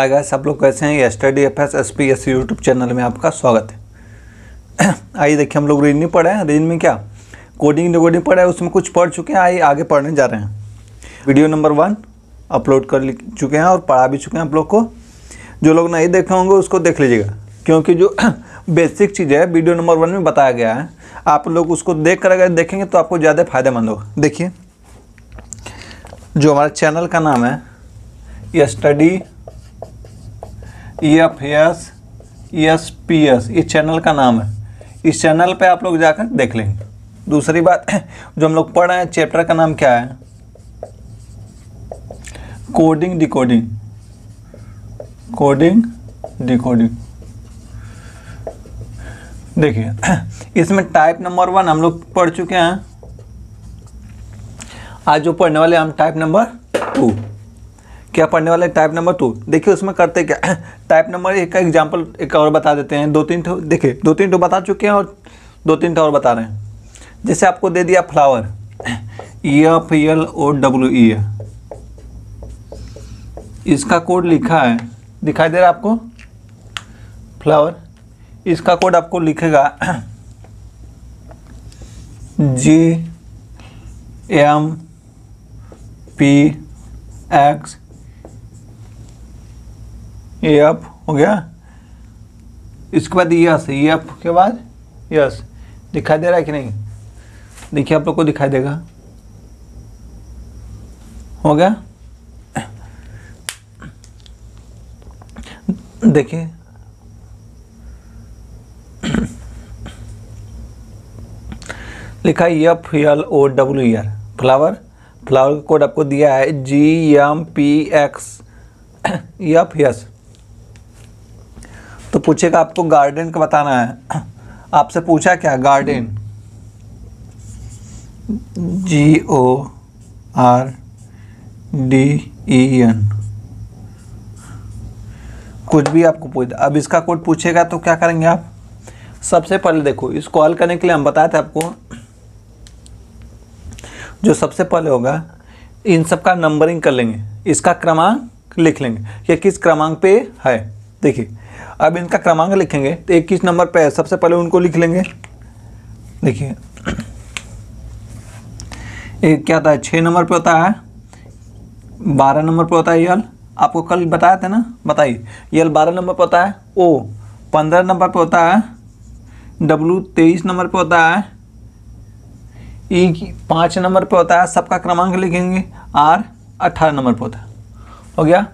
Hi guys आप लोग कैसे हैं study F S S P S YouTube channel में आपका स्वागत है आइए देखिए हम लोग रीजनिंग पढ़े हैं रीजनिंग में क्या कोडिंग रिकॉर्डिंग पढ़ा है उसमें कुछ पढ़ चुके हैं आइए आगे पढ़ने जा रहे हैं वीडियो नंबर वन अपलोड कर चुके हैं और पढ़ा भी चुके हैं आप लोग को जो लोग नहीं देखे होंगे उसको देख लीजिएगा क्योंकि जो बेसिक चीज़ है वीडियो नंबर वन में बताया गया है आप लोग उसको देख कर अगर देखेंगे तो आपको ज़्यादा फायदेमंद होगा देखिए जो हमारा चैनल का नाम है study E F S S P S इस चैनल का नाम है इस चैनल पे आप लोग जाकर देख लेंगे दूसरी बात जो हम लोग पढ़ रहे हैं चैप्टर का नाम क्या है कोडिंग डिकोडिंग कोडिंग डिकोडिंग देखिए इसमें टाइप नंबर वन हम लोग पढ़ चुके हैं आज जो पढ़ने वाले हम टाइप नंबर टू क्या पढ़ने वाले टाइप नंबर टू देखिए उसमें करते क्या टाइप नंबर एक का एग्जाम्पल एक और बता देते हैं दो तीन देखिए दो तीन ठो बता चुके हैं और दो तीन ठो और बता रहे हैं जैसे आपको दे दिया flower F L O W E इसका कोड लिखा है दिखाई दे रहा है आपको फ्लावर इसका कोड आपको लिखेगा G M P X A अप हो गया इसके बाद यस ए अप के बाद यस दिखाई दे रहा है कि नहीं देखिए आप लोग को दिखाई देगा हो गया देखिए लिखा है F L O W R flower flower का कोड आपको दिया है G M P X F S पूछेगा आपको गार्डन का बताना है आपसे पूछा क्या garden G O R D E N कुछ भी आपको पूछ अब इसका कोड पूछेगा तो क्या करेंगे आप सबसे पहले देखो इस कॉल करने के लिए हम बताए थे आपको जो सबसे पहले होगा इन सब का नंबरिंग कर लेंगे इसका क्रमांक लिख लेंगे कि किस क्रमांक पे है देखिए अब इनका क्रमांक लिखेंगे तो इक्कीस नंबर पे है सबसे पहले उनको लिख लेंगे देखिए एक क्या होता है छः नंबर पे होता है बारह नंबर पे होता है यल आपको कल बताया था ना बताइए यल बारह नंबर पे होता है ओ पंद्रह नंबर पे होता है डब्लू तेईस नंबर पे होता है ई पाँच नंबर पे होता है सबका क्रमांक लिखेंगे आर अट्ठारह नंबर पे होता है हो गया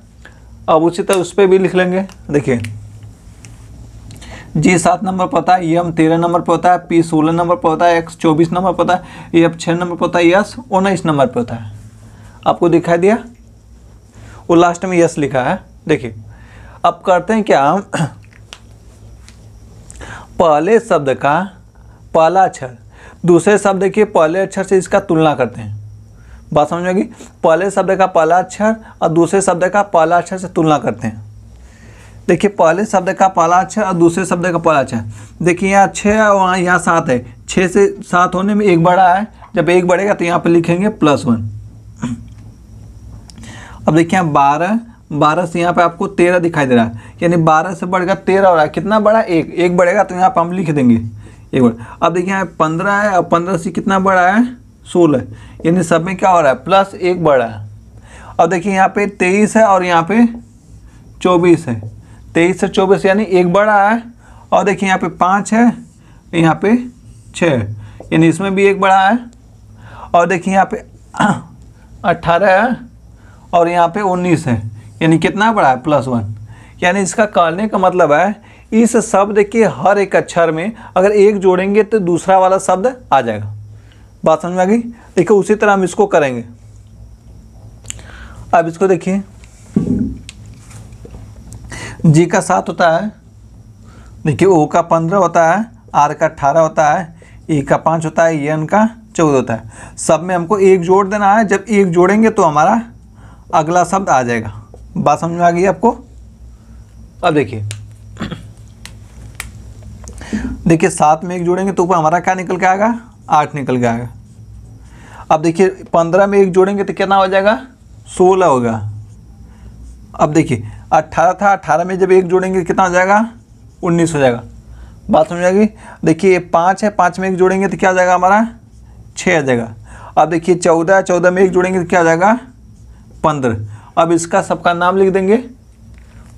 अब उसी तरह उस पर भी लिख लेंगे देखिए जे सात नंबर पर होता है एम तेरह नंबर पर होता है पी सोलह नंबर पर होता है एक्स चौबीस नंबर पर होता है एफ छः नंबर पर होता है यस उन्नीस नंबर पर होता है आपको दिखाई दिया वो लास्ट में यस लिखा है देखिए अब करते हैं क्या हम पहले शब्द का पहला अक्षर दूसरे शब्द के पहले अक्षर से इसका तुलना करते हैं बात समझ में आएगी पहले शब्द का पहला अक्षर और दूसरे शब्द का पहला अक्षर से तुलना करते हैं देखिए पहले शब्द का पहला अच्छा और दूसरे शब्द का पहला अच्छा देखिए यहाँ छः और वहाँ यहाँ सात है छः से सात होने में एक बड़ा है जब एक बढ़ेगा तो यहाँ पर लिखेंगे प्लस वन अब देखिए यहाँ बारह बारह से यहाँ पे आपको तेरह दिखाई दे रहा है यानी बारह से बढ़कर तेरह हो रहा है कितना बड़ा एक एक बढ़ेगा तो यहाँ पर हम लिख देंगे एक बार अब देखिए यहाँ पंद्रह है और पंद्रह से कितना बड़ा है सोलह यानी सब में क्या हो रहा है प्लस एक बड़ा है अब देखिए यहाँ पे तेईस है और यहाँ पे चौबीस है तेईस से चौबीस यानी एक बड़ा है और देखिए यहाँ पे पाँच है यहाँ पे छः यानी इसमें भी एक बड़ा है और देखिए यहाँ पे अट्ठारह है और यहाँ पे उन्नीस है यानी कितना बड़ा है प्लस वन यानी इसका कहने का मतलब है इस शब्द के हर एक अक्षर में अगर एक जोड़ेंगे तो दूसरा वाला शब्द आ जाएगा बात समझ में आ गई देखिए उसी तरह हम इसको करेंगे अब इसको देखिए जी का सात होता है देखिए ओ का पंद्रह होता है आर का अट्ठारह होता है ए का पाँच होता है एन का चौदह होता है सब में हमको एक जोड़ देना है जब एक जोड़ेंगे तो हमारा अगला शब्द आ जाएगा बात समझ में आ गई आपको अब देखिए देखिए सात में एक जोड़ेंगे तो ऊपर हमारा क्या निकल के आएगा आठ निकल के आएगा अब देखिए पंद्रह में एक जोड़ेंगे तो कितना हो जाएगा सोलह होगा अब देखिए अट्ठारह था अट्ठारह में जब एक जोड़ेंगे कितना हो जाएगा उन्नीस हो जाएगा बात समझ जाएगी देखिए पाँच है पाँच में एक जोड़ेंगे तो क्या आ जाएगा हमारा छः आ जाएगा अब देखिए चौदह चौदह में एक जोड़ेंगे तो क्या आ जाएगा पंद्रह अब इसका सबका नाम लिख देंगे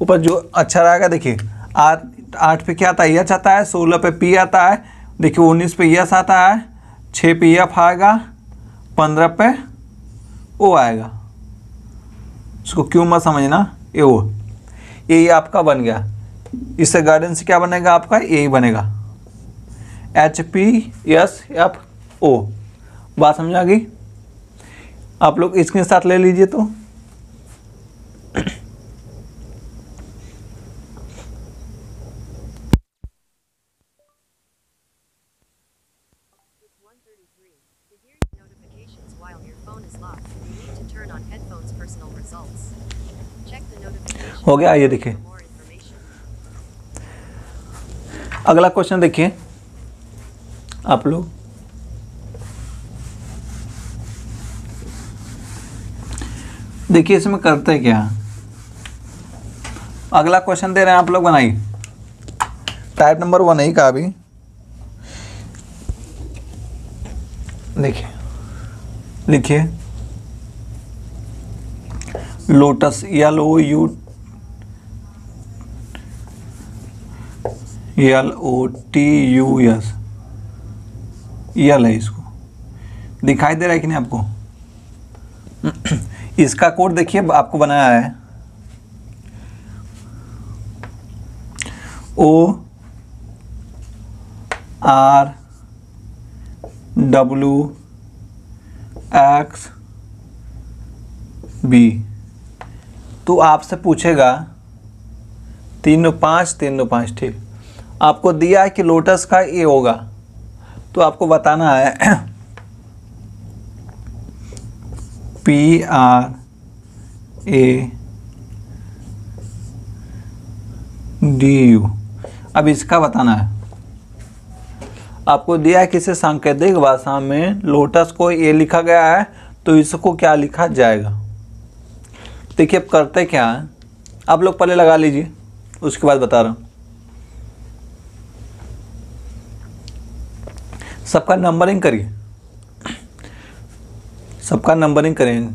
ऊपर जो अच्छा रहेगा देखिए आठ आठ पे क्या आता है यच आता है सोलह पे पी आता है देखिए उन्नीस पे यस आता है छः पे एफ आएगा पंद्रह पे ओ आएगा इसको क्यों मत समझना ए वो ए आपका बन गया इससे गाइडेंस क्या बनेगा आपका ए ही बनेगा H P S F O बात समझ आ गई आप लोग इसके साथ ले लीजिए तो हो गया आइए देखिए अगला क्वेश्चन देखिए आप लोग देखिए इसमें करते हैं क्या अगला क्वेश्चन दे रहे हैं आप लोग बनाइए टाइप नंबर वन ही का अभी देखिए लिखिए लोटस या लो यू L O T U S L है इसको दिखाई दे रहा है कि नहीं आपको इसका कोड देखिए आपको बनाया है O R W X B तो आपसे पूछेगा तीन नौ पाँच तीन नौ पाँच ठीक आपको दिया है कि लोटस का ए होगा तो आपको बताना है P R A D U अब इसका बताना है आपको दिया है किसी सांकेतिक भाषा में लोटस को ए लिखा गया है तो इसको क्या लिखा जाएगा देखिए अब करते क्या है आप लोग पहले लगा लीजिए उसके बाद बता रहा हूँ सबका नंबरिंग करिए सबका नंबरिंग करेंगे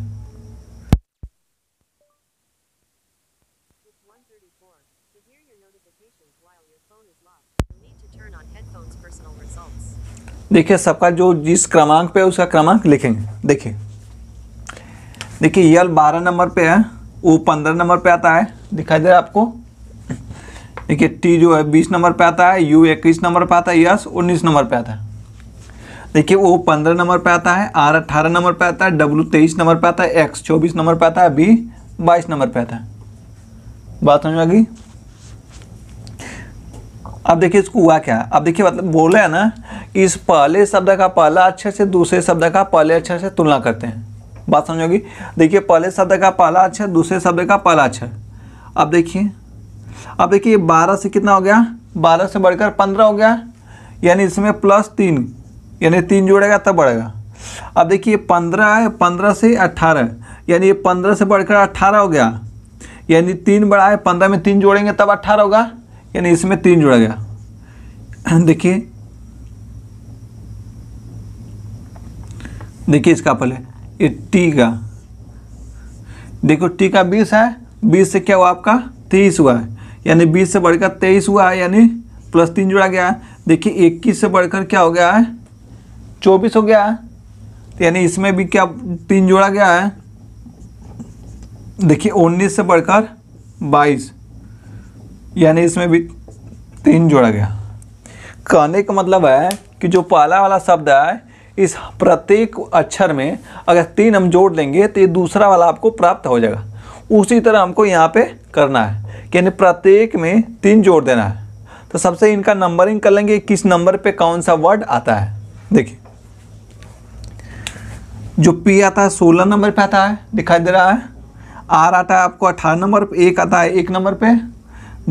देखिए सबका जो जिस क्रमांक पे उसका क्रमांक लिखेंगे देखिए देखिए यल बारह नंबर पे है वो पंद्रह नंबर पे आता है दिखाई दे रहा है आपको देखिए टी जो है बीस नंबर पे आता है यू इक्कीस नंबर पे आता है यस उन्नीस नंबर पे आता है देखिए वो पंद्रह नंबर पे आता है आर अट्ठारह नंबर पे आता है डब्ल्यू तेईस नंबर पे आता है एक्स चौबीस नंबर पे आता है बी बाईस नंबर पे आता है बात समझ आगे अब देखिए इसको हुआ क्या अब देखिए मतलब बोला है ना कि इस पहले शब्द का पहला अक्षर से दूसरे शब्द का पहले अक्षर से तुलना करते हैं बात समझोगी देखिए पहले शब्द का पहला अक्षर दूसरे शब्द का पहला अक्षर अब देखिए अब देखिए बारह से कितना हो गया बारह से बढ़कर पंद्रह हो गया यानी इसमें प्लस तीन यानी तीन जोड़ेगा तब बढ़ेगा अब देखिए पंद्रह है पंद्रह से अट्ठारह यानी ये पंद्रह से बढ़कर अट्ठारह हो गया यानी तीन बड़ा है पंद्रह में तीन जोड़ेंगे तब अट्ठारह होगा यानी इसमें तीन जोड़ा गया देखिए देखिए इसका पहले ये टी का देखो टी का बीस है बीस से क्या हुआ आपका तेईस हुआ है यानी बीस से बढ़कर तेईस हुआ है यानी प्लस तीन जुड़ा गया है देखिए इक्कीस से बढ़कर क्या हो गया है चौबीस हो गया है यानी इसमें भी क्या तीन जोड़ा गया है देखिए उन्नीस से बढ़कर बाईस यानी इसमें भी तीन जोड़ा गया कहने का मतलब है कि जो पहला वाला शब्द है इस प्रत्येक अक्षर में अगर तीन हम जोड़ लेंगे तो ये दूसरा वाला आपको प्राप्त हो जाएगा उसी तरह हमको यहाँ पे करना है यानी प्रत्येक में तीन जोड़ देना है तो सबसे इनका नंबरिंग कर लेंगे किस नंबर पे कौन सा वर्ड आता है देखिए जो पी आता है सोलह नंबर पे आता है दिखाई दे रहा है आर आता है आपको अठारह नंबर पे एक आता है एक नंबर पे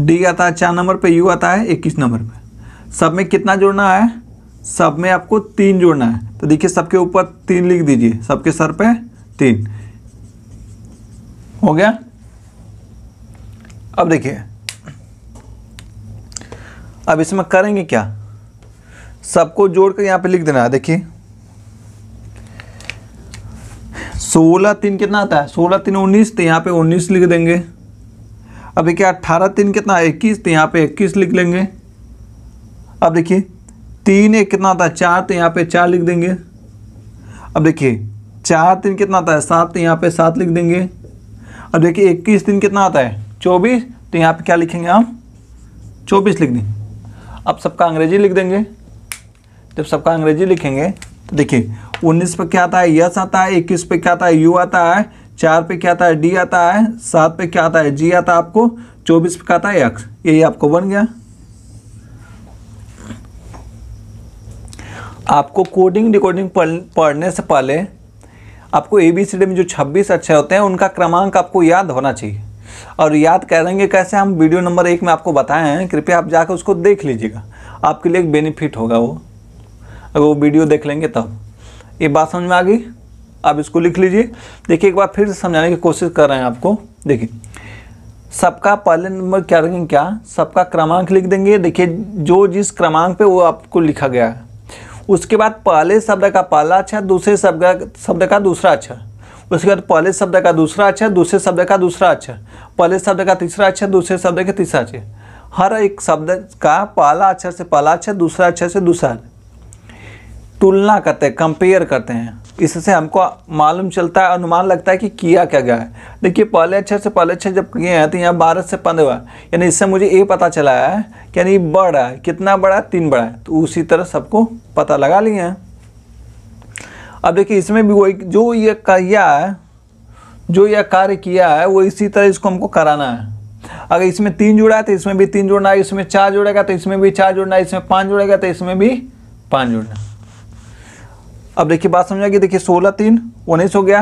डी आता है चार नंबर पे यू आता है इक्कीस नंबर पे सब में कितना जोड़ना है सब में आपको तीन जोड़ना है तो देखिए सबके ऊपर तीन लिख दीजिए सबके सर पे तीन हो गया अब देखिए अब इसमें करेंगे क्या सबको जोड़कर यहाँ पे लिख देना है देखिए सोलह तीन कितना आता है सोलह तीन उन्नीस तो यहाँ पे उन्नीस लिख देंगे अब देखिए अट्ठारह तीन कितना इक्कीस तो यहाँ पे इक्कीस लिख लेंगे अब देखिए तीन एक कितना आता है चार तो यहाँ पे चार लिख देंगे अब देखिए चार तीन कितना आता है सात तो यहाँ पे सात लिख देंगे अब देखिए इक्कीस तीन कितना आता है चौबीस तो यहाँ पे क्या लिखेंगे हम चौबीस लिख दें अब सबका अंग्रेजी लिख देंगे जब सबका अंग्रेजी लिखेंगे तो देखिए उन्नीस पे क्या आता है यस आता है इक्कीस पे क्या आता है यू आता है चार पे क्या आता है डी आता है सात पे क्या आता है जी आता है आपको चौबीस पे क्या आता है एक्स यही आपको बन गया आपको कोडिंग डिकोडिंग पढ़ने से पहले आपको ए बी सी डी में जो 26 अच्छे होते हैं उनका क्रमांक आपको याद होना चाहिए और याद करेंगे कैसे हम वीडियो नंबर एक में आपको बताए हैं कृपया आप जाकर उसको देख लीजिएगा आपके लिए एक बेनिफिट होगा वो अगर वो वीडियो देख लेंगे तब ये बात समझ में आ गई आप इसको लिख लीजिए देखिए एक बार फिर से समझाने की कोशिश कर रहे हैं आपको देखिए सबका पहले नंबर क्या रखेंगे क्या सबका क्रमांक लिख देंगे देखिए जो जिस क्रमांक पे वो आपको लिखा गया है उसके बाद पहले शब्द का पहला अक्षर अच्छा, दूसरे शब्द का शब्द का दूसरा अक्षर अच्छा। उसके बाद पहले शब्द का दूसरा अक्षर अच्छा, दूसरे शब्द का दूसरा अक्षर पहले शब्द का तीसरा अक्षर दूसरे शब्द का तीसरा अच्छा हर एक शब्द का पहला अक्षर से पहला अक्षर दूसरा अक्षर से दूसरा तुलना करते हैं कंपेयर करते हैं इससे हमको मालूम चलता है अनुमान लगता है कि किया क्या गया है देखिए पहले अच्छे से पहले अच्छे जब किए हैं तो यहाँ बारह से पंद्रह हुआ यानी इससे मुझे ये पता चला है कि यानी बड़ा है कितना बड़ा है तीन बड़ा है तो उसी तरह सबको पता लगा लिए हैं अब देखिए इसमें भी वही जो ये किया है जो यह कार्य किया है वो इसी तरह इसको हमको कराना है अगर इसमें तीन जुड़ा है तो इसमें भी तीन जुड़ना है इसमें चार जुड़ेगा तो इसमें भी चार जुड़ना है इसमें पाँच जुड़ेगा तो इसमें भी पाँच जुड़ना है अब देखिए बात समझ आएगी देखिए सोलह तीन उन्नीस हो गया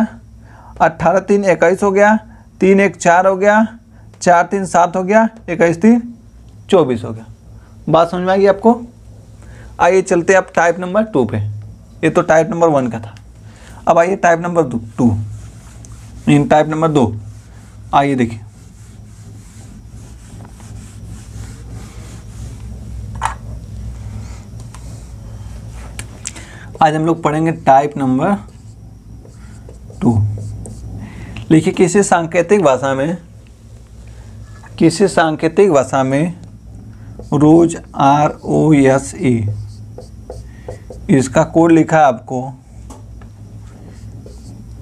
अट्ठारह तीन इक्कीस हो गया तीन एक चार हो गया चार तीन सात हो गया इक्कीस तीन चौबीस हो गया बात समझ में आएगी आपको आइए चलते आप टाइप नंबर टू पे ये तो टाइप नंबर वन का था अब आइए type number two type number दो आइए देखिए आज हम लोग पढ़ेंगे टाइप नंबर टू लिखिए किसी सांकेतिक भाषा में किसी सांकेतिक भाषा में रोज आर ओ एस ए इसका कोड लिखा है आपको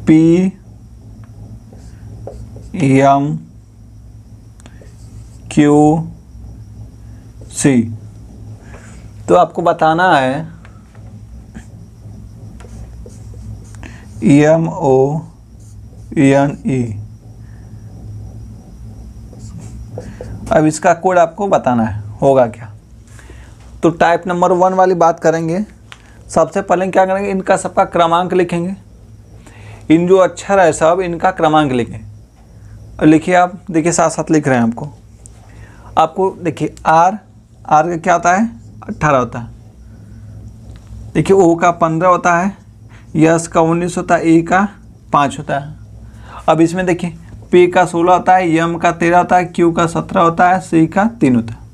पी एम क्यू सी तो आपको बताना है एम ओ एन ई अब इसका कोड आपको बताना है होगा क्या तो टाइप नंबर वन वाली बात करेंगे सबसे पहले क्या करेंगे इनका सबका क्रमांक लिखेंगे इन जो अक्षर अच्छा है सब इनका क्रमांक लिखें लिखिए आप देखिए साथ साथ लिख रहे हैं आपको आपको देखिए आर आर का क्या होता है अट्ठारह होता है देखिए ओ का पंद्रह होता है यस का उन्नीस होता है ए का पाँच होता है अब इसमें देखिए पी का सोलह होता है यम का तेरह होता है क्यू का सत्रह होता है सी का तीन होता है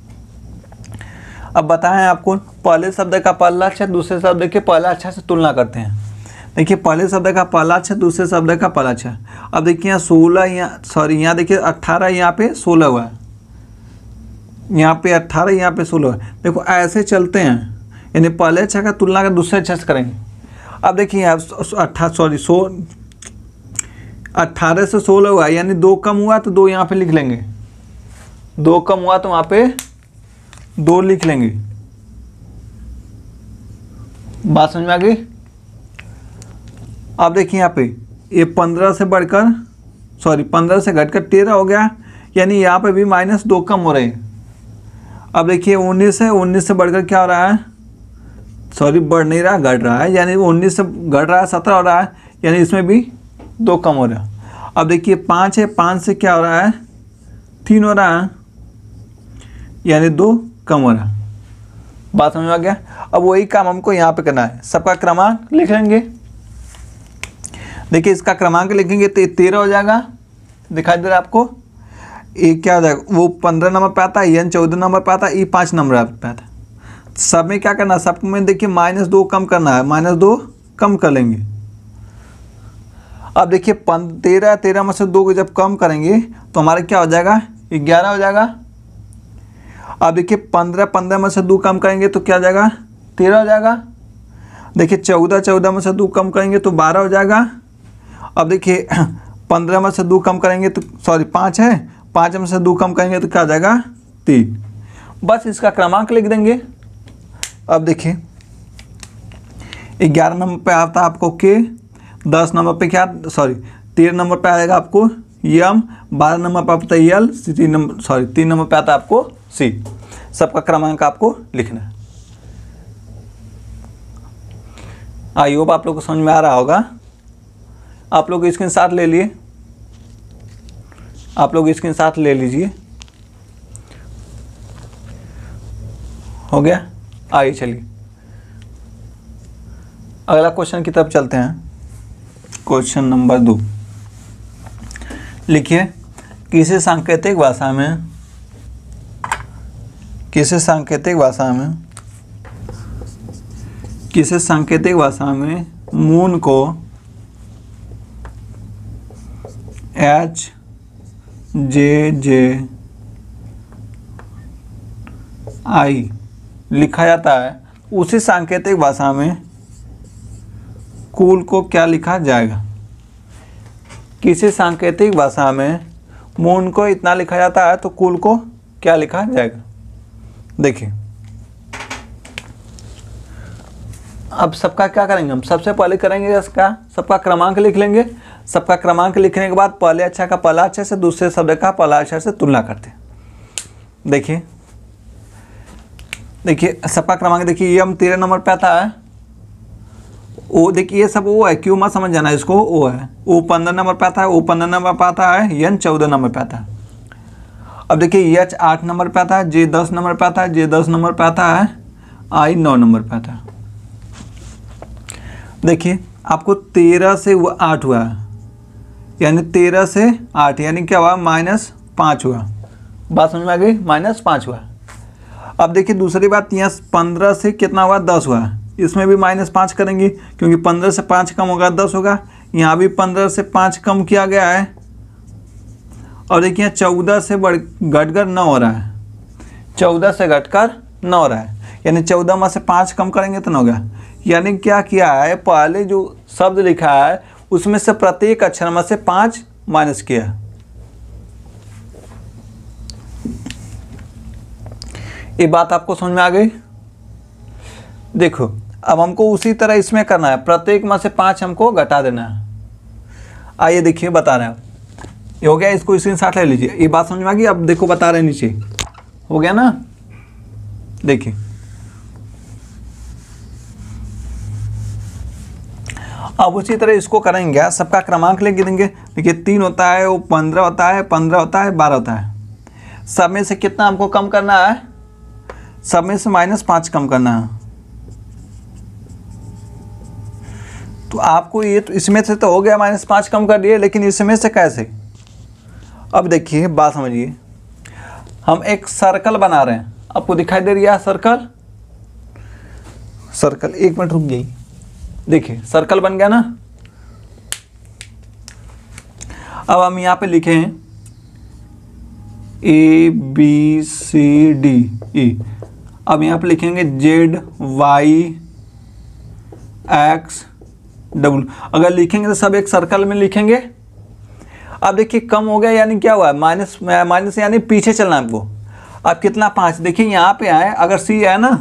अब बताएं आपको पहले शब्द का पहला अक्षर दूसरे शब्द के पहला अक्षर से तुलना करते हैं देखिए पहले शब्द का पहला अक्षर दूसरे शब्द का पहला अक्षर अब देखिए यहाँ सोलह यहाँ सॉरी यहाँ देखिए अट्ठारह यहाँ पे सोलह हुआ है यहाँ पे अट्ठारह यहाँ पे सोलह देखो ऐसे चलते हैं यानी पहले अक्षर का तुलना कर दूसरे अक्षर से करेंगे अब देखिए आप सॉरी सो अट्ठारह से सोलह हुआ यानी दो कम हुआ तो दो यहाँ पे लिख लेंगे दो कम हुआ तो वहाँ पे दो लिख लेंगे बात समझ में आ गई अब देखिए यहाँ पे ये पंद्रह से बढ़कर सॉरी पंद्रह से घटकर तेरह हो गया यानी यहाँ पे भी माइनस दो कम हो रहे हैं अब देखिए उन्नीस है उन्नीस से बढ़कर क्या हो रहा है सॉरी बढ़ नहीं रहा घट रहा है यानी वो उन्नीस से घट रहा है सत्रह हो रहा है यानी इसमें भी दो कम हो रहा है अब देखिए पाँच है पाँच से क्या हो रहा है तीन हो रहा है यानी दो कम हो रहा है बात समझ में आ गया अब वही काम हमको यहाँ पे करना है सबका क्रमांक लिख लेंगे देखिए इसका क्रमांक लिखेंगे तो तेरह हो जाएगा दिखाई दे रहा है आपको ये क्या हो जाएगा वो पंद्रह नंबर पे आता है एन चौदह नंबर पे आता है ई पाँच नंबर पे आता है सब में क्या करना है सब में देखिए माइनस दो कम करना है माइनस दो कम कर लेंगे अब देखिए पन तेरह तेरह में से दो को जब कम करेंगे तो हमारा क्या हो जाएगा ग्यारह हो जाएगा अब देखिए पंद्रह पंद्रह में से दो कम करेंगे तो क्या हो जाएगा तेरह हो जाएगा देखिए चौदह चौदह में से दो कम करेंगे तो बारह हो जाएगा अब देखिए पंद्रह में से दो कम करेंगे तो सॉरी पाँच है पाँच में से दो कम करेंगे तो क्या हो जाएगा तीन बस इसका क्रमांक लिख देंगे अब देखिए ग्यारह नंबर पे आता है आपको के दस नंबर पे क्या सॉरी तेरह नंबर पे आएगा आपको यम बारह नंबर पे आता है यल तीन नंबर सॉरी तीन नंबर पे आता है आपको सी सबका क्रमांक आपको लिखना है आई होप आप लोग को समझ में आ रहा होगा आप लोग स्क्रीन साथ ले लिए आप लोग स्क्रीन साथ ले लीजिए हो गया आइए चलिए अगला क्वेश्चन की तरफ चलते हैं क्वेश्चन नंबर दो लिखिए किसी सांकेतिक भाषा में किसी सांकेतिक भाषा में किसी सांकेतिक भाषा में मून को एच जे जे आई लिखा जाता है उसी सांकेतिक भाषा में कूल को क्या लिखा जाएगा किसी सांकेतिक भाषा में मून को इतना लिखा जाता है तो कूल को क्या लिखा जाएगा देखिए अब सबका क्या करेंगे हम सबसे पहले करेंगे इसका सबका क्रमांक लिख लेंगे सबका क्रमांक लिखने के बाद पहले अच्छा का पहला अक्षर अच्छा से दूसरे शब्द का पहला अक्षर अच्छा से तुलना करते हैं देखिए देखिए सपा क्रमांक देखिए ये हम तेरह नंबर पे आता है ओ देखिए ये सब ओ है क्यों मत समझ जाना इसको ओ है ओ पंद्रह नंबर पे आता है ओ पंद्रह नंबर पे आता है यन चौदह नंबर पे आता है अब देखिए यच आठ नंबर पे आता है जे दस नंबर पे आता है जे दस नंबर पे आता है आई नौ नंबर पे आता है देखिए आपको तेरह से वो आठ हुआ है यानी तेरह से आठ यानी क्या हुआ माइनस पाँच हुआ बात समझ में आ गई माइनस पाँच हुआ अब देखिए दूसरी बात यहाँ पंद्रह से कितना हुआ दस हुआ इसमें भी माइनस पाँच करेंगे क्योंकि पंद्रह से पाँच कम होगा दस होगा यहाँ भी पंद्रह से पाँच कम किया गया है और देखिए यहाँ चौदह से बढ़ घटकर नौ हो रहा है चौदह से घटकर नौ हो रहा है यानी चौदह में से पाँच कम करेंगे तो नौ गया यानी क्या किया है पहले जो शब्द लिखा है उसमें से प्रत्येक अक्षर में से पाँच माइनस किया है ये बात आपको समझ में आ गई देखो अब हमको उसी तरह इसमें करना है प्रत्येक में से पाँच हमको घटा देना है आइए देखिए बता रहे हैं ये हो गया इसको स्क्रीन साथ ले लीजिए ये बात समझ में आ गई अब देखो बता रहे नीचे हो गया ना देखिए अब उसी तरह इसको करेंगे सबका क्रमांक लेके देंगे देखिए तीन होता है वो पंद्रह होता है पंद्रह होता है बारह होता है सब में से कितना हमको कम करना है सब में से माइनस पाँच कम करना है तो आपको ये तो इसमें से तो हो गया माइनस पाँच कम कर दिए लेकिन इसमें से कैसे अब देखिए बात समझिए हम एक सर्कल बना रहे हैं आपको दिखाई दे रही है सर्कल सर्कल एक मिनट रुक गई देखिए सर्कल बन गया ना अब हम यहाँ पे लिखे हैं ए बी सी डी ई अब यहाँ पर लिखेंगे जेड वाई एक्स डब्ल्यू अगर लिखेंगे तो सब एक सर्कल में लिखेंगे अब देखिए कम हो गया यानी क्या हुआ माइनस माइनस यानी पीछे चलना है आपको अब कितना पाँच देखिए यहाँ पे आए अगर सी है ना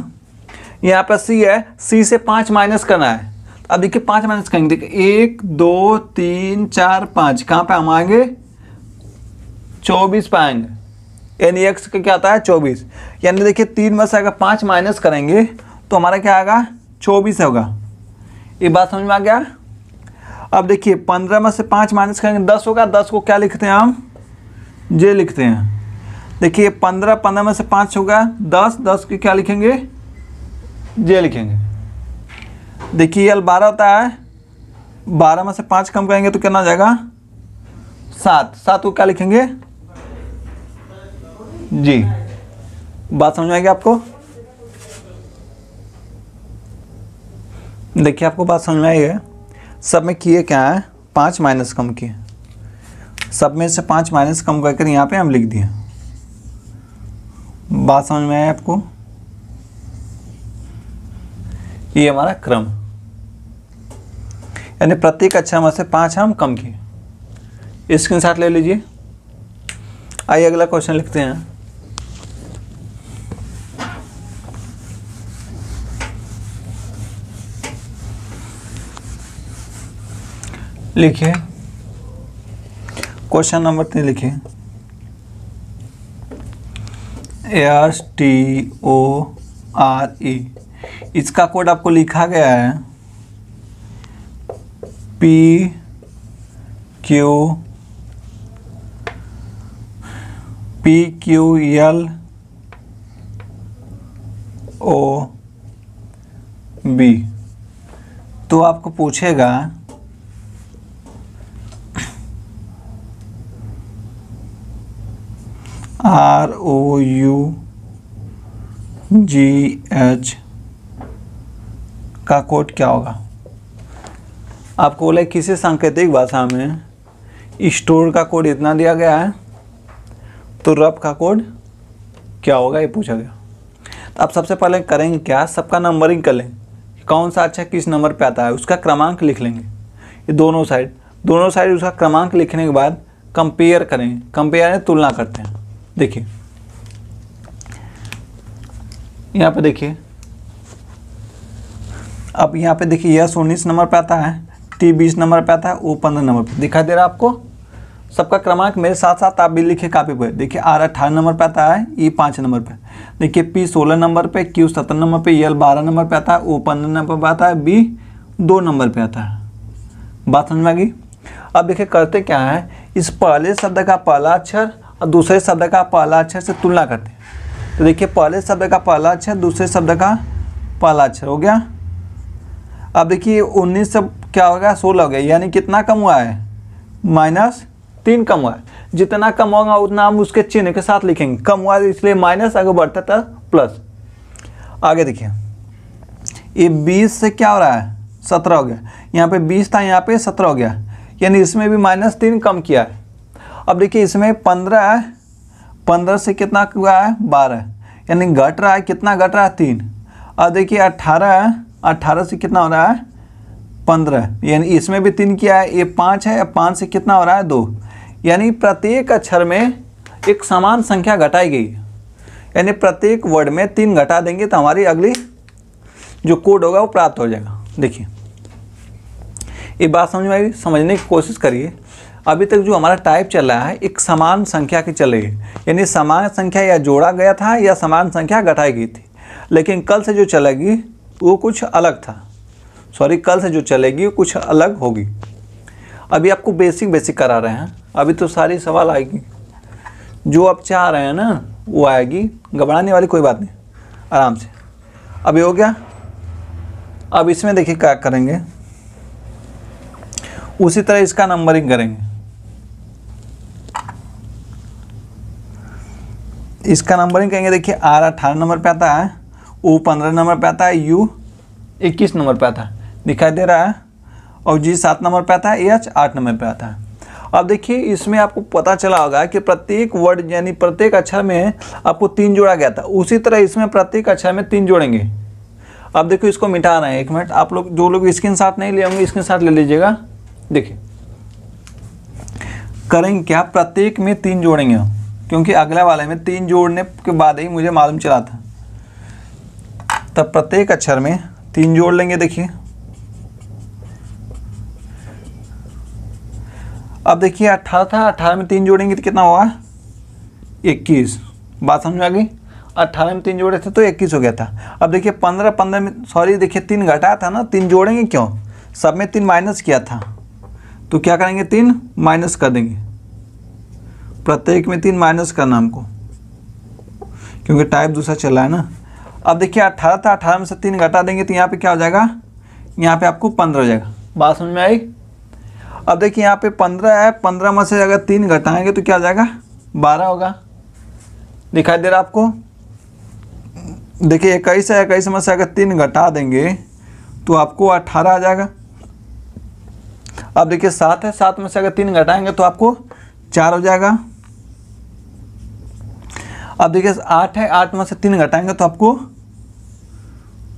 यहाँ पर सी है सी से पाँच माइनस करना है अब देखिए पाँच माइनस करेंगे देखिए एक दो तीन चार पाँच कहाँ पे हम आएंगे चौबीस पाएंगे एन एक्स का क्या आता है चौबीस यानी देखिए तीन में से अगर पाँच माइनस करेंगे तो हमारा क्या आएगा चौबीस होगा ये बात समझ में आ गया अब देखिए पंद्रह में से पाँच माइनस करेंगे दस होगा दस को क्या लिखते हैं हम जे लिखते हैं देखिए पंद्रह पंद्रह में से पाँच होगा दस दस के क्या लिखेंगे जे लिखेंगे देखिए एल बारह होता है बारह में से पाँच कम करेंगे तो कितना जाएगा सात सात को क्या लिखेंगे जी बात समझ में आएगी आपको देखिए आपको बात समझ में आई है सब में किए क्या है पाँच माइनस कम किए सब में से पाँच माइनस कम करके यहाँ पे हम लिख दिए बात समझ में आई आपको ये हमारा क्रम यानी प्रत्येक अच्छा में से पाँच हम कम किए स्क्रीन साथ ले लीजिए आइए अगला क्वेश्चन लिखते हैं लिखिए क्वेश्चन नंबर तीन लिखिए S T O R E इसका कोड आपको लिखा गया है P Q P Q L O B तो आपको पूछेगा R O U G H का कोड क्या होगा आपको बोला किसी सांकेतिक भाषा में स्टोर का कोड इतना दिया गया है तो रब का कोड क्या होगा ये पूछा गया तो आप सबसे पहले करेंगे क्या सबका नंबरिंग कर लें कौन सा अच्छा किस नंबर पे आता है उसका क्रमांक लिख लेंगे ये दोनों साइड दोनों साइड उसका क्रमांक लिखने के बाद कंपेयर करेंगे कंपेयर तुलना करते हैं देखिए यहाँ पे देखिए अब यहाँ पे देखिए यस उन्नीस नंबर पे आता है टी बीस नंबर पे आता है ओ पंद्रह नंबर पे दिखाई दे रहा है आपको सबका क्रमांक मेरे साथ साथ आप भी लिखे कापी पर देखिए आर अठारह नंबर पे आता है ई पाँच नंबर पे देखिए पी सोलह नंबर पे क्यू सत्रह नंबर पे एल बारह नंबर पे आता है ओ पंद्रह नंबर पे आता है बी दो नंबर पे आता है बात समझ में आ गई अब देखिए करते क्या है इस पहले शब्द का पहला अक्षर और दूसरे शब्द का पहला अक्षर से तुलना करते हैं तो देखिए पहले शब्द का पहला अक्षर दूसरे शब्द का पहला अक्षर हो गया अब देखिए उन्नीस से क्या हो गया सोलह हो गया यानी कितना कम हुआ है माइनस तीन कम हुआ है जितना कम होगा उतना हम उसके चिन्ह के साथ लिखेंगे कम हुआ तो इसलिए माइनस आगे बढ़ता था तो प्लस आगे देखिए ये बीस से क्या हो रहा है सत्रह हो गया यहाँ पे बीस था यहाँ पे सत्रह हो गया यानी इसमें भी माइनस तीन कम किया है अब देखिए इसमें पंद्रह पंद्रह से कितना हुआ है बारह यानी घट रहा है कितना घट रहा है तीन और देखिए अट्ठारह अट्ठारह से कितना हो रहा है पंद्रह यानी इसमें भी तीन किया है ये पाँच है पाँच से कितना हो रहा है दो यानी प्रत्येक अक्षर में एक समान संख्या घटाई गई यानी प्रत्येक वर्ड में तीन घटा देंगे तो हमारी अगली जो कोड होगा वो प्राप्त हो जाएगा देखिए ये बात समझ में आई समझने की कोशिश करिए अभी तक जो हमारा टाइप चल रहा है एक समान संख्या की चल रही है यानी समान संख्या या जोड़ा गया था या समान संख्या घटाई गई थी लेकिन कल से जो चलेगी वो कुछ अलग था सॉरी कल से जो चलेगी वो कुछ अलग होगी अभी आपको बेसिक बेसिक करा रहे हैं अभी तो सारी सवाल आएगी जो आप चाह रहे हैं ना वो आएगी घबराने वाली कोई बात नहीं आराम से अभी हो गया अब इसमें देखिए क्या करेंगे उसी तरह इसका नंबरिंग करेंगे इसका नंबरिंग कहेंगे देखिए आर अठारह नंबर पे आता है ओ पंद्रह नंबर पे आता है यू इक्कीस नंबर पे आता है दिखाई दे रहा है और जी सात नंबर पे आता है एच आठ नंबर पे आता है अब देखिए इसमें आपको पता चला होगा कि प्रत्येक वर्ड यानी प्रत्येक अक्षर में आपको तीन जोड़ा गया था उसी तरह इसमें प्रत्येक अक्षर में तीन जोड़ेंगे अब देखो इसको मिटाना है एक मिनट आप लोग जो लोग स्क्रीन साथ नहीं ले होंगे स्क्रीन साथ ले लीजिएगा देखिए करेंगे क्या प्रत्येक में तीन जोड़ेंगे क्योंकि अगले वाले में तीन जोड़ने के बाद ही मुझे मालूम चला था तब प्रत्येक अक्षर में तीन जोड़ लेंगे देखिए अब देखिए अट्ठारह था अट्ठारह में तीन जोड़ेंगे तो कितना होगा इक्कीस बात समझ आ गई अट्ठारह में तीन जोड़े थे तो इक्कीस हो गया था अब देखिए पंद्रह पंद्रह में सॉरी देखिए तीन घटाया था ना तीन जोड़ेंगे क्यों सब में तीन माइनस किया था तो क्या करेंगे तीन माइनस कर देंगे प्रत्येक में तीन माइनस करना हमको क्योंकि टाइप दूसरा चल रहा है ना अब देखिए अट्ठारह था अठारह में से तीन घटा देंगे तो यहाँ पे क्या हो जाएगा यहाँ पे आपको पंद्रह हो जाएगा बात समझ में आई अब देखिए यहाँ पे पंद्रह है पंद्रह में से अगर तीन घटाएंगे तो क्या हो जाएगा बारह होगा दिखाई दे रहा आपको देखिए इक्कीस है इक्कीस में से अगर तीन घटा देंगे तो आपको अट्ठारह आ जाएगा अब देखिए सात है सात में से अगर तीन घटाएंगे तो आपको चार हो जाएगा अब देखिए आठ है आठ में से तीन घटाएंगे तो आपको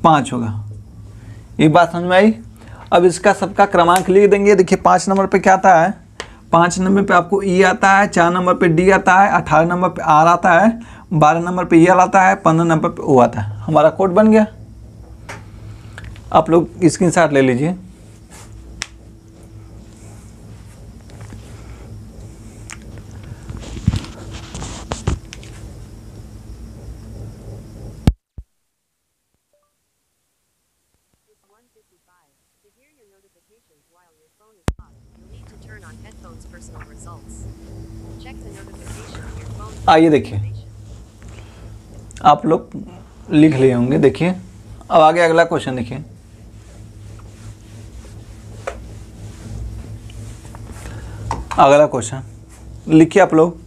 पाँच होगा ये बात समझ में आई अब इसका सबका क्रमांक लिख देंगे देखिए पाँच नंबर पे क्या आता है पाँच नंबर पे आपको ई आता है चार नंबर पे डी आता है अठारह नंबर पे आर आता है बारह नंबर पे एल आता है पंद्रह नंबर पे ओ आता है हमारा कोड बन गया आप लोग स्क्रीन ले लीजिए आइए देखिए आप लोग लिख लिए होंगे देखिए अब आगे अगला क्वेश्चन देखिए अगला क्वेश्चन लिखिए आप लोग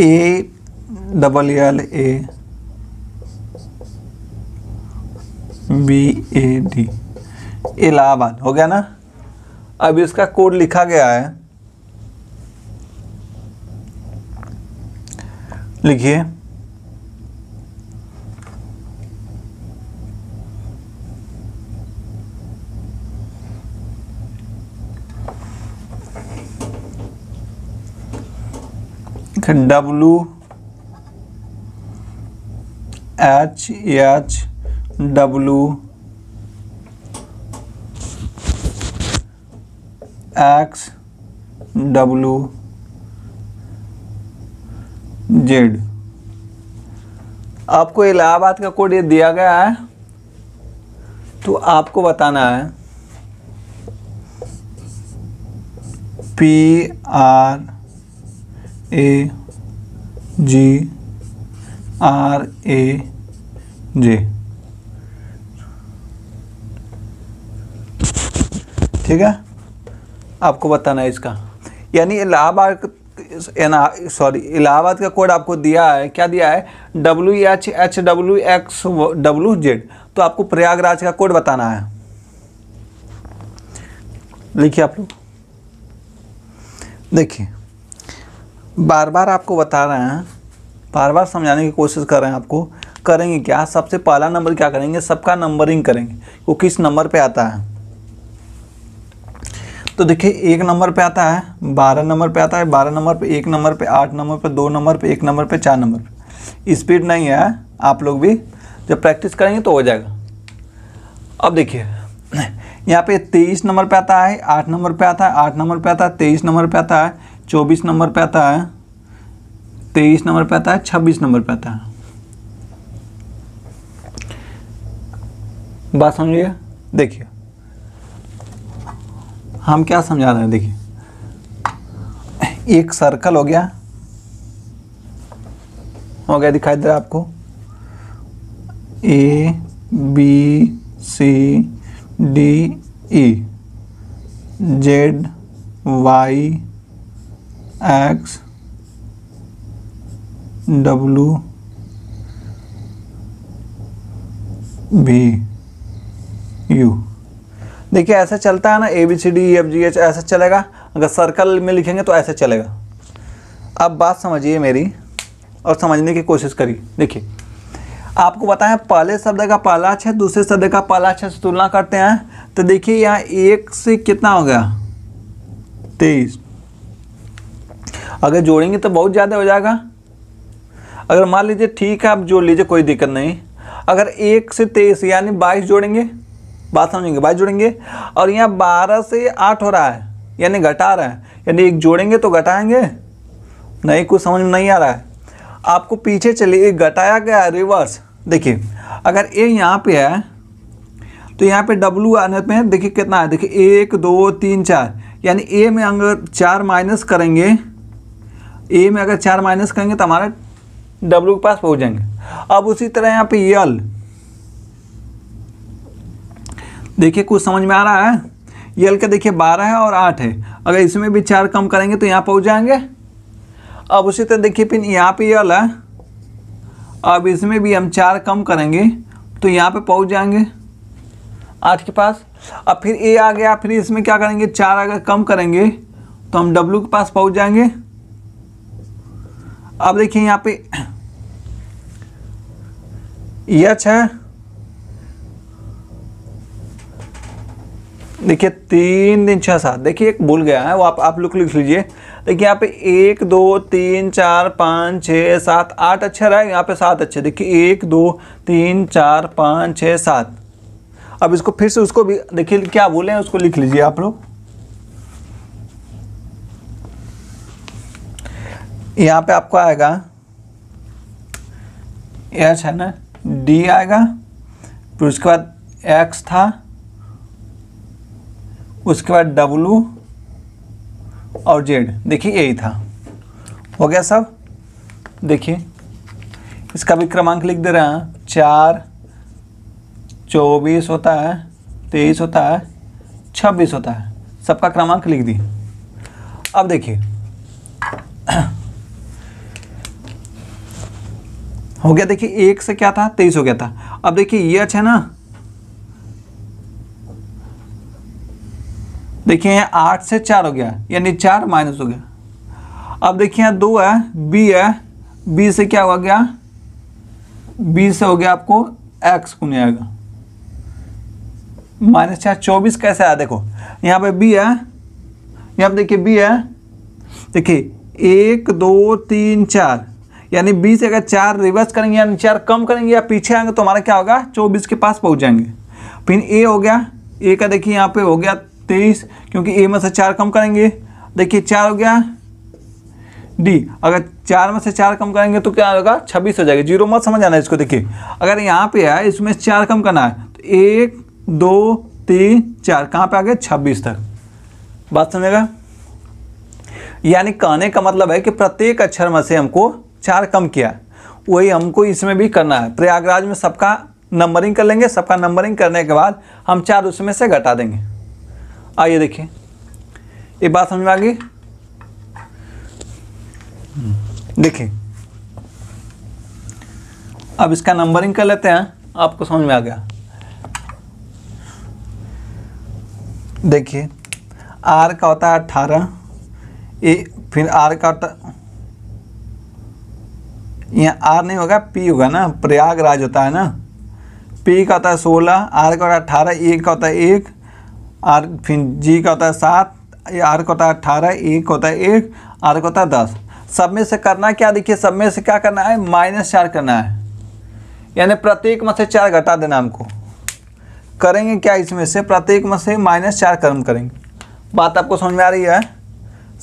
A double L A B A D Allahabad हो गया ना अब इसका कोड लिखा गया है लिखिए W H H W X w Z आपको इलाहाबाद का कोड ये दिया गया है तो आपको बताना है P R A G R A J ठीक है आपको बताना है इसका यानी इलाहाबाद सॉरी इलाहाबाद का कोड आपको दिया है क्या दिया है W H H W X W Z तो आपको प्रयागराज का कोड बताना है लिखिए आप लोग देखिए बार बार आपको बता रहे हैं बार बार समझाने की कोशिश कर रहे हैं आपको करेंगे क्या सबसे पहला नंबर क्या करेंगे सबका नंबरिंग करेंगे वो किस नंबर पे आता है तो देखिए एक नंबर पे आता है बारह नंबर पे आता है बारह नंबर पे एक नंबर पे आठ नंबर पे दो नंबर पे एक नंबर पे चार नंबर पे स्पीड नहीं है आप लोग भी जब प्रैक्टिस करेंगे तो हो जाएगा अब देखिए यहाँ पे तेईस नंबर पे आता है आठ नंबर पे आता है आठ नंबर पे आता है तेईस नंबर पे आता है चौबीस नंबर पे आता है तेईस नंबर पे आता है छब्बीस नंबर पे आता है बात समझिए देखिए हम क्या समझा रहे हैं देखिए एक सर्कल हो गया हो गया दिखाई दे रहा है आपको A B C D E Z Y X W B U देखिए ऐसा चलता है ना A B C D F G H ऐसा चलेगा अगर सर्कल में लिखेंगे तो ऐसा चलेगा अब बात समझिए मेरी और समझने की कोशिश करिए देखिए आपको बताएं पहले शब्द का पहला अक्षर दूसरे शब्द का पहला अक्षर से तुलना करते हैं तो देखिए यहाँ एक से कितना हो गया तेईस अगर जोड़ेंगे तो बहुत ज़्यादा हो जाएगा अगर मान लीजिए ठीक है आप जोड़ लीजिए कोई दिक्कत नहीं अगर एक से तेईस यानी बाईस जोड़ेंगे बात समझेंगे बाईस जोड़ेंगे और यहाँ बारह से आठ हो रहा है यानी घटा रहा है यानी एक जोड़ेंगे तो घटाएंगे नहीं कुछ समझ में नहीं आ रहा है आपको पीछे चलिए घटाया गया रिवर्स देखिए अगर ए यहाँ पे है तो यहाँ पे डब्लू आने पे देखिए कितना है देखिए एक दो तीन चार यानी ए में अगर चार माइनस करेंगे ए में अगर चार माइनस करेंगे तो हमारा डब्लू के पास पहुँच जाएंगे अब उसी तरह यहाँ पे यल देखिए कुछ समझ में आ रहा है ये के देखिए बारह है और आठ है अगर इसमें भी चार कम करेंगे तो यहाँ पहुँच जाएंगे अब उसी तरह देखिए पिन यहाँ पे यल है अब इसमें भी हम चार कम करेंगे तो यहाँ पे पहुँच जाएंगे आठ के पास अब फिर ए आ गया फिर इसमें क्या करेंगे चार अगर कम करेंगे तो हम डब्लू के पास पहुँच जाएंगे अब देखिए यहाँ पे यच है देखिए तीन दिन छः सात देखिए एक भूल गया है वो आप आप लुक लिख लीजिए देखिए यहाँ पे एक दो तीन चार पाँच छः सात आठ अक्षर है यहाँ पे सात अच्छे देखिए एक दो तीन चार पाँच छः सात अब इसको फिर से उसको भी देखिए क्या बोले हैं उसको लिख लीजिए आप लोग यहाँ पे आपको आएगा एच अच्छा है ना डी आएगा फिर उसके बाद एक्स था उसके बाद डब्लू और जेड देखिए यही था हो गया सब देखिए इसका भी क्रमांक लिख दे रहे हैं चार चौबीस होता है तेईस होता है छब्बीस होता है सबका क्रमांक लिख दी अब देखिए हो गया देखिए एक से क्या था तेईस हो गया था अब देखिए ये अच्छा है ना देखिए यहाँ आठ से चार हो गया यानी चार माइनस हो गया अब देखिए यहाँ दो है बी है बी से क्या हो गया बी से हो गया आपको एक्स को नहीं आएगा माइनस चार चौबीस कैसे आया देखो यहाँ पे बी है यहाँ पे देखिए बी है देखिए एक दो तीन चार यानी बी से अगर चार रिवर्स करेंगे यानी चार कम करेंगे या पीछे आएंगे तो हमारा क्या होगा चौबीस के पास पहुँच जाएंगे फिर ए हो गया ए का देखिए यहाँ पे हो गया तेईस क्योंकि ए में से चार कम करेंगे देखिए चार हो गया डी अगर चार में से चार कम करेंगे तो क्या होगा छब्बीस हो जाएगा जीरो मत समझ आना इसको देखिए अगर यहाँ पे है इसमें चार कम करना है तो एक दो तीन चार कहाँ पे आ गए छब्बीस तक बात समझेगा यानी कहने का मतलब है कि प्रत्येक अक्षर में से हमको चार कम किया वही हमको इसमें भी करना है प्रयागराज में सबका नंबरिंग कर लेंगे सबका नंबरिंग करने के बाद हम चार उसमें से घटा देंगे आइए देखिए ये बात समझ में आ गई देखिए अब इसका नंबरिंग कर लेते हैं आपको समझ में आ गया देखिए आर का होता है अट्ठारह ए फिर आर का होता यहाँ आर नहीं होगा पी होगा ना प्रयागराज होता है ना पी का होता है सोलह आर का होता है अट्ठारह एक का होता है एक आर फिर जी का होता है सात आर का होता है अट्ठारह ए का होता है एक आर का होता है दस सब में से करना क्या देखिए सब में से क्या करना है माइनस चार करना है यानी प्रत्येक में से चार घटा देना हमको करेंगे क्या इसमें से प्रत्येक में से माइनस चार कर्म करेंगे बात आपको समझ में आ रही है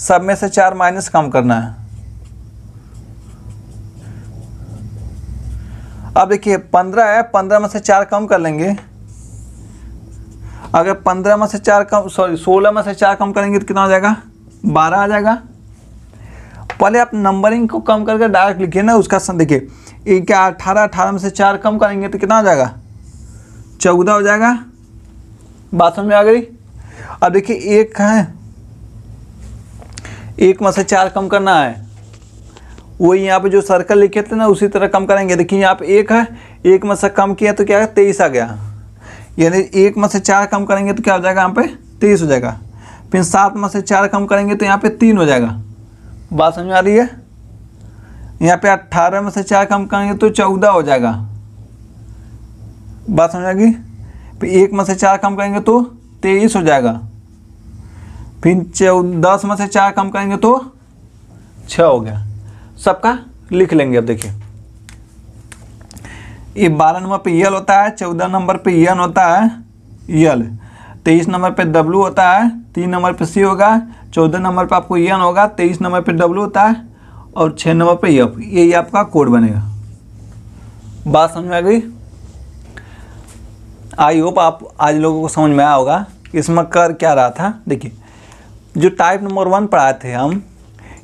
सब में से चार माइनस कम करना है अब देखिए पंद्रह है पंद्रह में से चार कम कर लेंगे अगर पंद्रह में से चार कम सॉरी सोलह में से चार कम करेंगे तो कितना हो जाएगा बारह आ जाएगा पहले आप नंबरिंग को कम करके डायरेक्ट लिखिए ना उसका देखिए क्या अठारह अठारह में से चार कम करेंगे तो कितना हो जाएगा चौदह हो जाएगा बात समझ में आ गई अब देखिए एक है एक में से चार कम करना है वही यहाँ पे जो सर्कल लिखे थे ना उसी तरह कम करेंगे देखिए यहाँ पे एक है एक में से कम किया तो क्या है तेईस आ गया यानी एक में से चार कम करेंगे तो क्या हो जाएगा यहाँ पे तेईस हो जाएगा फिर सात में से चार कम करेंगे तो यहाँ पे तीन हो जाएगा बात समझ आ रही है यहाँ पे अट्ठारह में से चार कम करेंगे तो चौदह हो जाएगा बात समझ आएगी फिर एक में से चार कम करेंगे तो तेईस हो जाएगा फिर दस में से चार कम करेंगे तो छः हो गया सबका लिख लेंगे अब देखिए ये बारह नंबर पे यल होता है चौदह नंबर पे यन होता है यल तेईस नंबर पे डब्लू होता है तीन नंबर पे सी होगा चौदह नंबर पे आपको यन होगा तेईस नंबर पे डब्लू होता है और छः नंबर पे यफ ये आपका कोड बनेगा बात समझ में आ गई आई होप आप आज लोगों को समझ में आया होगा इसमें कर क्या रहा था देखिए जो टाइप नंबर वन पढ़ाए थे हम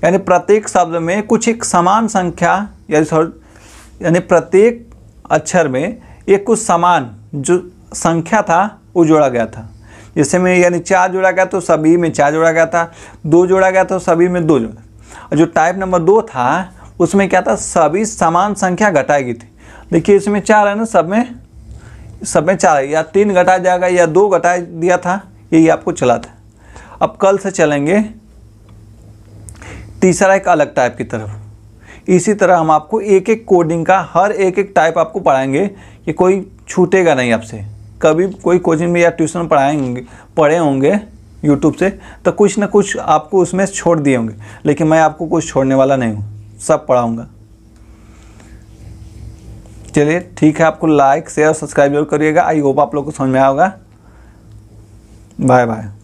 यानी प्रत्येक शब्द में कुछ एक समान संख्या यानी यानी प्रत्येक अक्षर में एक कुछ समान जो संख्या था वो जोड़ा गया था जैसे में यानी चार जोड़ा गया तो सभी में चार जोड़ा गया था दो जोड़ा गया तो सभी में दो जोड़ा और जो टाइप नंबर दो था उसमें क्या था सभी समान संख्या घटाई गई थी देखिए इसमें चार है ना सब में सब में चार या तीन घटाया जाएगा या दो घटा दिया था यही आपको चला था अब कल से चलेंगे तीसरा एक अलग टाइप की तरफ इसी तरह हम आपको एक एक कोडिंग का हर एक एक टाइप आपको पढ़ाएंगे कि कोई छूटेगा नहीं आपसे कभी कोई कोचिंग में या ट्यूशन में पढ़ाएंगे पढ़े होंगे यूट्यूब से तो कुछ ना कुछ आपको उसमें छोड़ दिए होंगे लेकिन मैं आपको कुछ छोड़ने वाला नहीं हूँ सब पढ़ाऊँगा चलिए ठीक है आपको लाइक शेयर सब्सक्राइब जरूर करिएगा आई होप आप लोग को समझ में आएगा बाय बाय